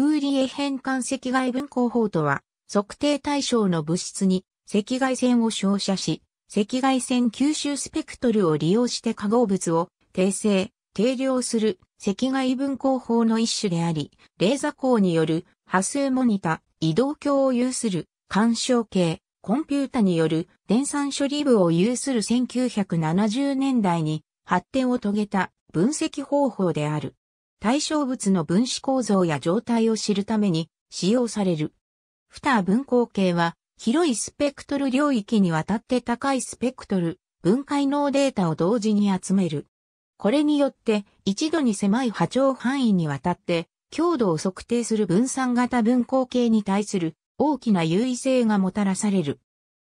フーリエ変換赤外分光法とは、測定対象の物質に赤外線を照射し、赤外線吸収スペクトルを利用して化合物を訂正、定量する赤外分光法の一種であり、レーザ光による波数モニタ、移動鏡を有する干渉計、コンピュータによる電算処理部を有する1970年代に発展を遂げた分析方法である。対象物の分子構造や状態を知るために使用される。フター分光計は広いスペクトル領域にわたって高いスペクトル、分解能データを同時に集める。これによって一度に狭い波長範囲にわたって強度を測定する分散型分光計に対する大きな優位性がもたらされる。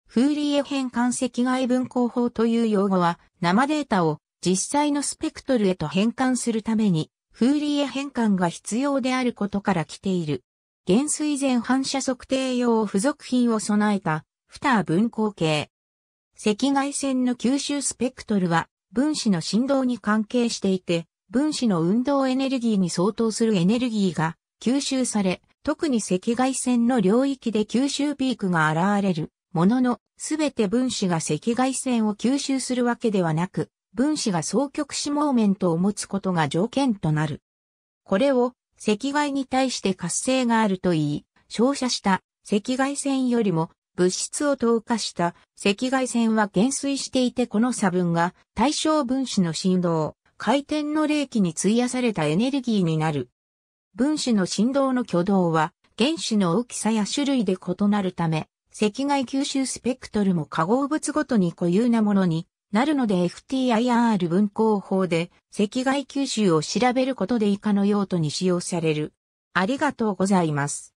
フーリエ変換赤外分光法という用語は生データを実際のスペクトルへと変換するためにフーリエ変換が必要であることから来ている。減衰前反射測定用付属品を備えた、フター分光計。赤外線の吸収スペクトルは、分子の振動に関係していて、分子の運動エネルギーに相当するエネルギーが吸収され、特に赤外線の領域で吸収ピークが現れるものの、すべて分子が赤外線を吸収するわけではなく、分子が双極子モーメントを持つことが条件となる。これを赤外に対して活性があるといい、照射した赤外線よりも物質を透過した赤外線は減衰していてこの差分が対象分子の振動、回転の冷気に費やされたエネルギーになる。分子の振動の挙動は原子の大きさや種類で異なるため、赤外吸収スペクトルも化合物ごとに固有なものになるので FTIR 文光法で赤外吸収を調べることで以下の用途に使用される。ありがとうございます。